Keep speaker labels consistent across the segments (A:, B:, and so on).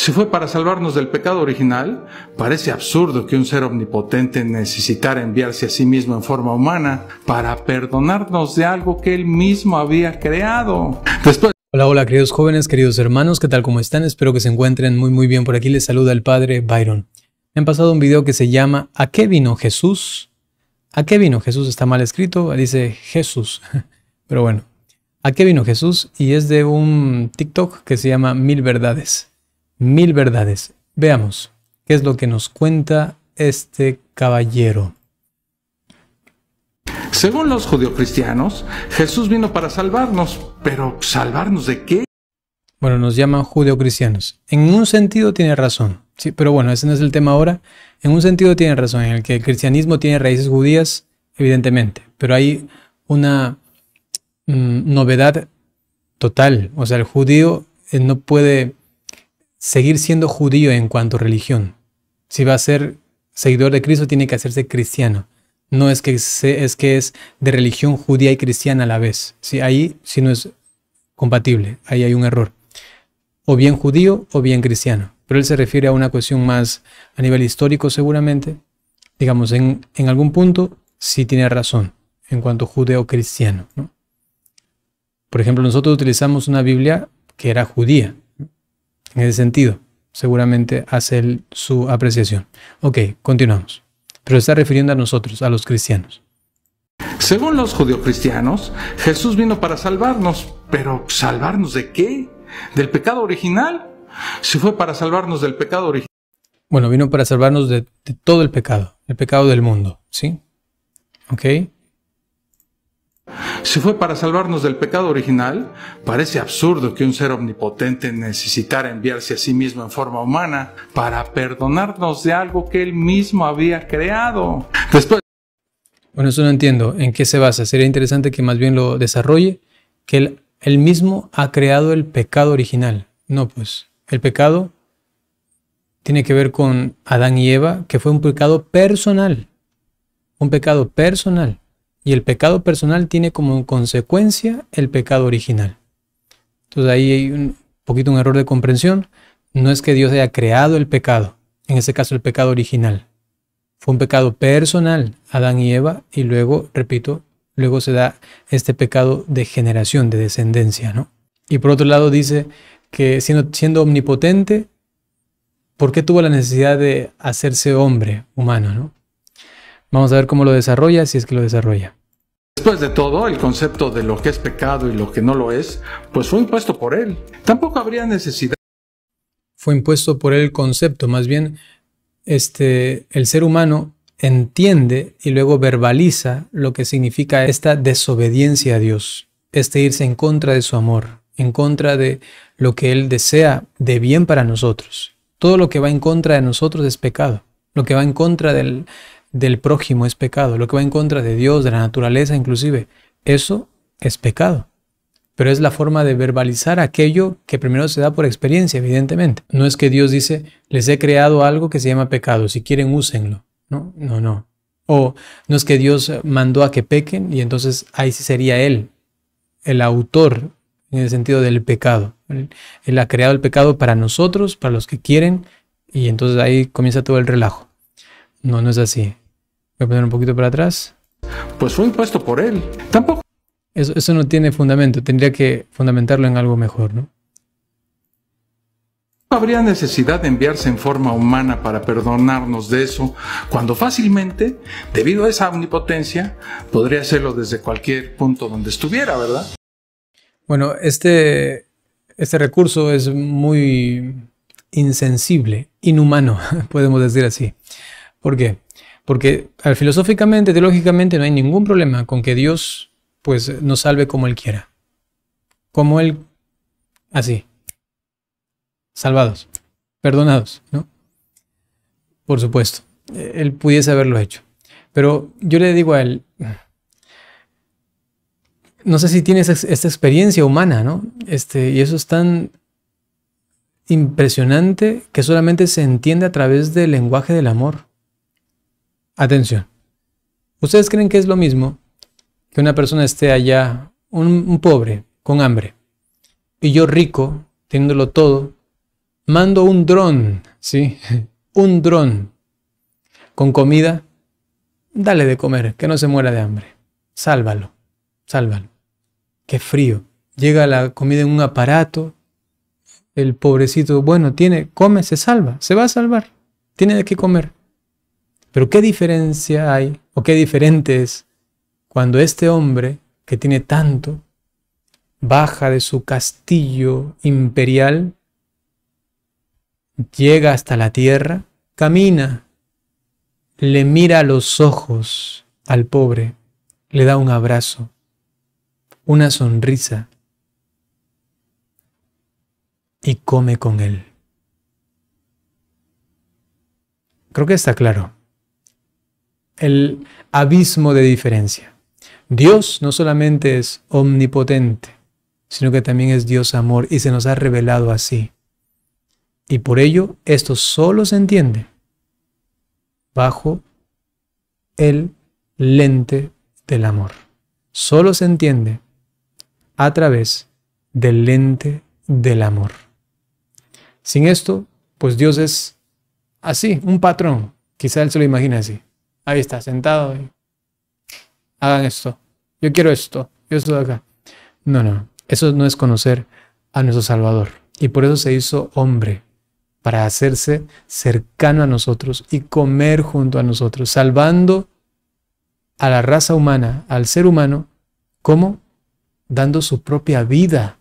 A: si fue para salvarnos del pecado original, parece absurdo que un ser omnipotente necesitara enviarse a sí mismo en forma humana para perdonarnos de algo que él mismo había creado.
B: Hola, hola queridos jóvenes, queridos hermanos, ¿qué tal? ¿Cómo están? Espero que se encuentren muy muy bien. Por aquí les saluda el Padre Byron. Me han pasado un video que se llama ¿A qué vino Jesús? ¿A qué vino Jesús? Está mal escrito, dice Jesús. Pero bueno, ¿a qué vino Jesús? Y es de un TikTok que se llama Mil Verdades mil verdades. Veamos qué es lo que nos cuenta este caballero.
A: Según los judio-cristianos, Jesús vino para salvarnos, pero ¿salvarnos de qué?
B: Bueno, nos llaman judio-cristianos. En un sentido tiene razón, sí, pero bueno, ese no es el tema ahora. En un sentido tiene razón, en el que el cristianismo tiene raíces judías, evidentemente, pero hay una mm, novedad total. O sea, el judío eh, no puede seguir siendo judío en cuanto a religión. Si va a ser seguidor de Cristo, tiene que hacerse cristiano. No es que, es, que es de religión judía y cristiana a la vez. Si ahí si no es compatible, ahí hay un error. O bien judío o bien cristiano. Pero él se refiere a una cuestión más a nivel histórico seguramente. Digamos, en, algún punto sí tiene razón en cuanto judeo-cristiano. Por ejemplo, nosotros utilizamos una Biblia que era judía en ese sentido, seguramente hace su apreciación. Ok, continuamos. Pero está refiriendo a nosotros, a los cristianos.
A: Según los judio-cristianos, Jesús vino para salvarnos, pero ¿salvarnos de qué? ¿Del pecado original? Si fue para salvarnos del pecado original.
B: Bueno, vino para salvarnos de, de todo el pecado, el pecado del mundo, ¿sí? ¿Ok?
A: Si fue para salvarnos del pecado original, parece absurdo que un ser omnipotente necesitara enviarse a sí mismo en forma humana para perdonarnos de algo que él mismo había creado. Después...
B: Bueno, eso no entiendo. ¿En qué se basa? Sería interesante que más bien lo desarrolle, que él, él mismo ha creado el pecado original. No, pues el pecado tiene que ver con Adán y Eva, que fue un pecado personal. Un pecado personal. Y el pecado personal tiene como consecuencia el pecado original. Entonces ahí hay un poquito un error de comprensión. No es que Dios haya creado el pecado, en este caso el pecado original. Fue un pecado personal, Adán y Eva, y luego, repito, luego se da este pecado de generación, de descendencia, ¿no? Y por otro lado dice que siendo, siendo omnipotente, ¿por qué tuvo la necesidad de hacerse hombre humano, ¿no? Vamos a ver cómo lo desarrolla, si es que lo desarrolla.
A: Después de todo, el concepto de lo que es pecado y lo que no lo es, pues fue impuesto por él. Tampoco habría necesidad.
B: Fue impuesto por él el concepto, más bien este, el ser humano entiende y luego verbaliza lo que significa esta desobediencia a Dios, este irse en contra de su amor, en contra de lo que Él desea de bien para nosotros. Todo lo que va en contra de nosotros es pecado, lo que va en contra del, del prójimo es pecado. Lo que va en contra de Dios, de la naturaleza inclusive, eso es pecado. Pero es la forma de verbalizar aquello que primero se da por experiencia, evidentemente. No es que Dios dice, les he creado algo que se llama pecado, si quieren úsenlo. No, no, no. O no es que Dios mandó a que pequen y entonces ahí sí sería Él, el autor en el sentido del pecado. él ha creado el pecado para nosotros, para los que quieren, y entonces ahí comienza todo el relajo. No, no es así. Voy a poner un poquito para atrás.
A: Pues fue impuesto por él.
B: Tampoco. Eso, no tiene fundamento. Tendría que fundamentarlo en algo mejor, ¿no?
A: habría necesidad de enviarse en forma humana para perdonarnos de eso, cuando fácilmente, debido a esa omnipotencia, podría hacerlo desde cualquier punto donde estuviera, ¿verdad?
B: Bueno, este, este recurso es muy insensible, inhumano, podemos decir así. ¿Por qué? Porque filosóficamente, teológicamente, no hay ningún problema con que Dios pues, nos salve como Él quiera. Como Él, así. Salvados, perdonados, ¿no? Por supuesto, Él pudiese haberlo hecho. Pero yo le digo a Él, no sé si tienes esta experiencia humana, ¿no? Este, y eso es tan impresionante que solamente se entiende a través del lenguaje del amor. Atención. ¿Ustedes creen que es lo mismo que una persona esté allá, un, pobre, con hambre, y yo rico, teniéndolo todo, mando un dron, ¿sí? un dron con comida, dale de comer, que no se muera de hambre. Sálvalo, sálvalo. Qué frío. Llega la comida en un aparato, el pobrecito, bueno, tiene, come, se salva, se va a salvar, tiene de qué comer. Pero ¿qué diferencia hay o qué diferente es cuando este hombre que tiene tanto baja de su castillo imperial, llega hasta la tierra, camina, le mira a los ojos al pobre, le da un abrazo, una sonrisa y come con él. Creo que está claro el abismo de diferencia. Dios no solamente es omnipotente, sino que también es Dios amor y se nos ha revelado así. Y por ello esto solo se entiende bajo el lente del amor. Solo se entiende a través del lente del amor. Sin esto, pues Dios es así, un patrón. Quizá él se lo imagina así. Ahí está, sentado. Hagan esto. Yo quiero esto. Yo estoy acá. No, no. Eso no es conocer a nuestro Salvador. Y por eso se hizo hombre, para hacerse cercano a nosotros y comer junto a nosotros, salvando a la raza humana, al ser humano, como dando su propia vida.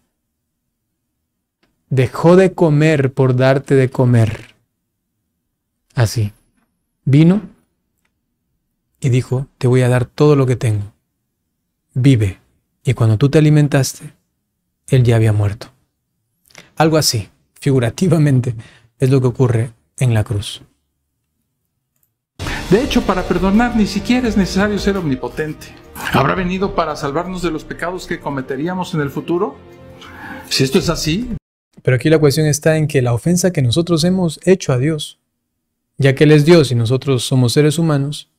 B: Dejó de comer por darte de comer. Así. Vino y dijo, te voy a dar todo lo que tengo. Vive. Y cuando tú te alimentaste, él ya había muerto. Algo así, figurativamente, es lo que ocurre en la cruz.
A: De hecho, para perdonar ni siquiera es necesario ser omnipotente. ¿Habrá venido para salvarnos de los pecados que cometeríamos en el futuro? Si esto es así... Pero
B: aquí la cuestión está en que la ofensa que nosotros hemos hecho a Dios, ya que Él es Dios y nosotros somos seres humanos,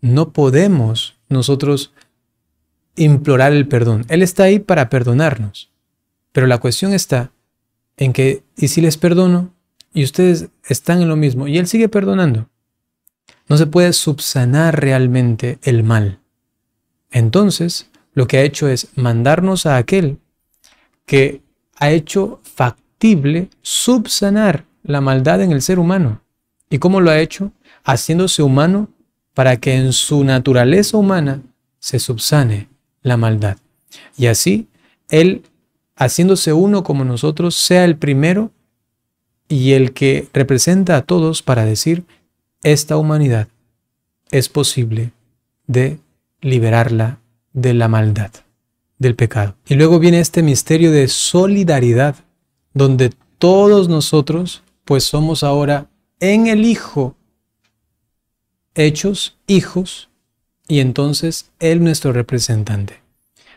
B: no podemos nosotros implorar el perdón. Él está ahí para perdonarnos. Pero la cuestión está en que, ¿y si les perdono? Y ustedes están en lo mismo. Y Él sigue perdonando. No se puede subsanar realmente el mal. Entonces, lo que ha hecho es mandarnos a aquel que ha hecho factible subsanar la maldad en el ser humano. ¿Y cómo lo ha hecho? Haciéndose humano para que en su naturaleza humana se subsane la maldad. Y así, Él, haciéndose uno como nosotros, sea el primero y el que representa a todos para decir, esta humanidad es posible de liberarla de la maldad, del pecado. Y luego viene este misterio de solidaridad, donde todos nosotros pues somos ahora en el Hijo hechos hijos y entonces Él nuestro representante.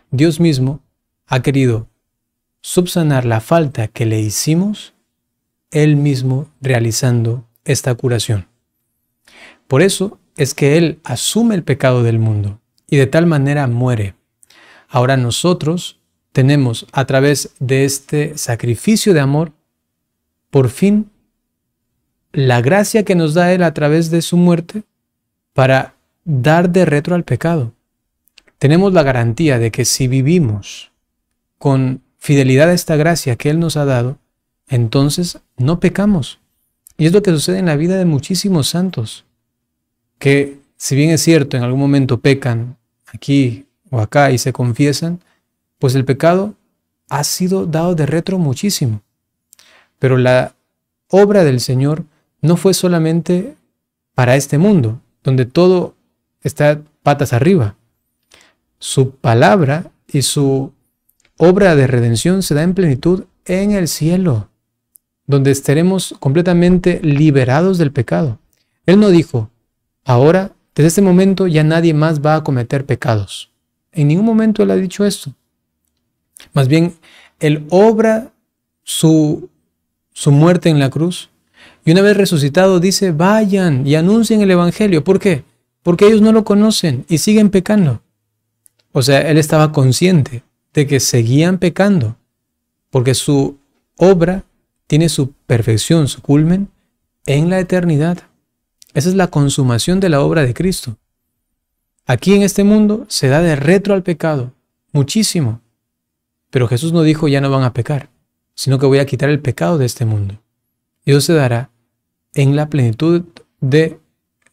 B: Dios mismo ha querido subsanar la falta que le hicimos, Él mismo realizando esta curación. Por eso es que Él asume el pecado del mundo y de tal manera muere. Ahora nosotros tenemos a través de este sacrificio de amor, por fin, la gracia que nos da Él a través de su muerte para dar de retro al pecado. Tenemos la garantía de que si vivimos con fidelidad a esta gracia que Él nos ha dado, entonces no pecamos. Y es lo que sucede en la vida de muchísimos santos, que si bien es cierto, en algún momento pecan aquí o acá y se confiesan, pues el pecado ha sido dado de retro muchísimo. Pero la obra del Señor no fue solamente para este mundo, donde todo está patas arriba. Su palabra y su obra de redención se da en plenitud en el cielo, donde estaremos completamente liberados del pecado. Él no dijo, ahora, desde este momento ya nadie más va a cometer pecados. En ningún momento él ha dicho esto. Más bien, él obra su, su muerte en la cruz y una vez resucitado dice, vayan y anuncien el Evangelio. ¿Por qué? Porque ellos no lo conocen y siguen pecando. O sea, él estaba consciente de que seguían pecando, porque su obra tiene su perfección, su culmen, en la eternidad. Esa es la consumación de la obra de Cristo. Aquí en este mundo se da de retro al pecado, muchísimo. Pero Jesús no dijo ya no van a pecar, sino que voy a quitar el pecado de este mundo. Dios se dará en la plenitud de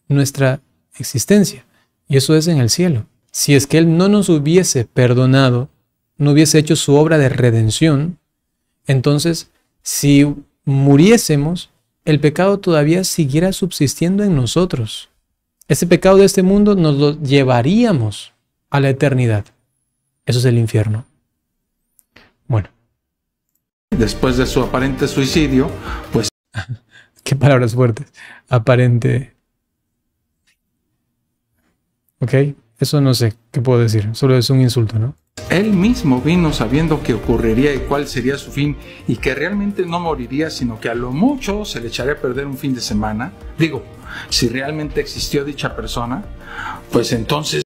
B: nuestra existencia. Y eso es en el cielo. Si es que Él no nos hubiese perdonado, no hubiese hecho su obra de redención, entonces si muriésemos, el pecado todavía siguiera subsistiendo en nosotros. Ese pecado de este mundo nos lo llevaríamos a la eternidad. Eso es el infierno.
A: Bueno. Después de su aparente suicidio, pues
B: Qué palabras fuertes. Aparente. ¿Ok? Eso no sé qué puedo decir. Solo es un insulto, ¿no?
A: Él mismo vino sabiendo que ocurriría y cuál sería su fin y que realmente no moriría, sino que a lo mucho se le echaría a perder un fin de semana. Digo, si realmente existió dicha persona, pues entonces...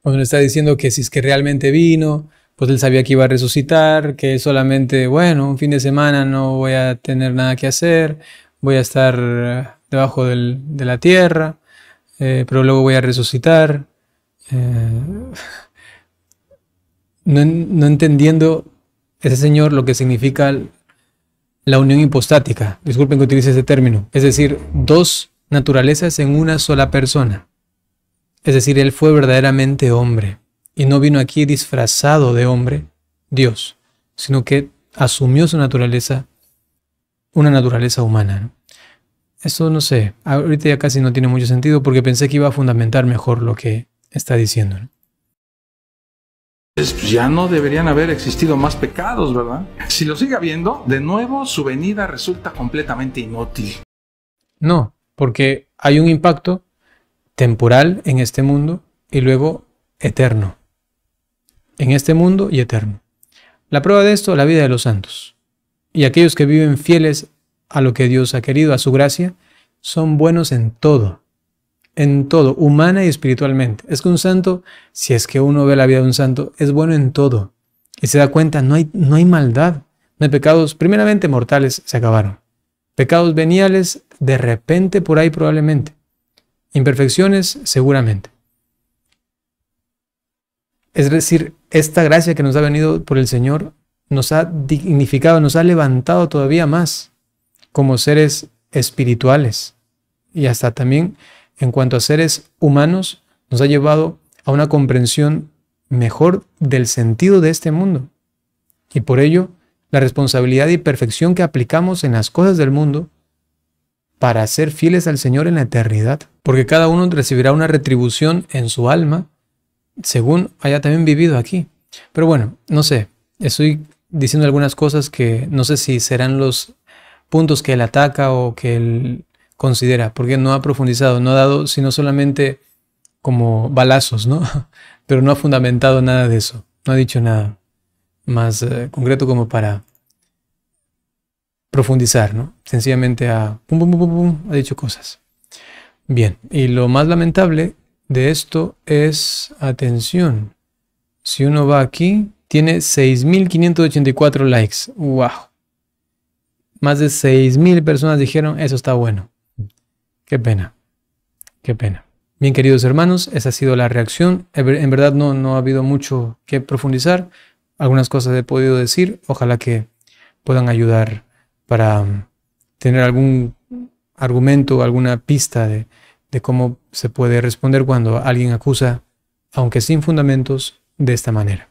B: Cuando le está diciendo que si es que realmente vino, pues él sabía que iba a resucitar, que solamente, bueno, un fin de semana no voy a tener nada que hacer, voy a estar eh, debajo de la tierra, eh, pero luego voy a resucitar. Eh, no, no, entendiendo ese Señor lo que significa la unión hipostática. Disculpen que utilice ese término. Es decir, dos naturalezas en una sola persona. Es decir, Él fue verdaderamente hombre y no vino aquí disfrazado de hombre, Dios, sino que asumió su naturaleza una naturaleza humana. Eso no sé, ahorita ya casi no tiene mucho sentido porque pensé que iba a fundamentar mejor lo que está diciendo.
A: Pues ya no deberían haber existido más pecados, ¿verdad? Si lo sigue habiendo, de nuevo su venida resulta completamente inútil.
B: No, porque hay un impacto temporal en este mundo y luego eterno. En este mundo y eterno. La prueba de esto, la vida de los santos. Y aquellos que viven fieles a lo que Dios ha querido, a su gracia, son buenos en todo, en todo, humana y espiritualmente. Es que un santo, si es que uno ve la vida de un santo, es bueno en todo. Y se da cuenta, no hay, no hay maldad, no hay pecados, primeramente mortales, se acabaron. Pecados veniales, de repente por ahí probablemente. Imperfecciones, seguramente. Es decir, esta gracia que nos ha venido por el Señor nos ha dignificado, nos ha levantado todavía más como seres espirituales y hasta también en cuanto a seres humanos, nos ha llevado a una comprensión mejor del sentido de este mundo. Y por ello, la responsabilidad y perfección que aplicamos en las cosas del mundo para ser fieles al Señor en la eternidad. Porque cada uno recibirá una retribución en su alma según haya también vivido aquí. Pero bueno, no sé, estoy diciendo algunas cosas que no sé si serán los puntos que él ataca o que él considera, porque no ha profundizado, no ha dado, sino solamente como balazos, ¿no? Pero no ha fundamentado nada de eso, no ha dicho nada más eh, concreto como para profundizar, ¿no? Sencillamente ha, ha dicho cosas. Bien, y lo más lamentable de esto es, atención, si uno va aquí, tiene 6.584 likes. ¡Wow! Más de 6.000 personas dijeron, eso está bueno. Qué pena. Qué pena. Bien, queridos hermanos, esa ha sido la reacción. En verdad no, no ha habido mucho que profundizar. Algunas cosas he podido decir. Ojalá que puedan ayudar para um, tener algún argumento, alguna pista de, cómo se puede responder cuando alguien acusa, aunque sin fundamentos, de esta manera.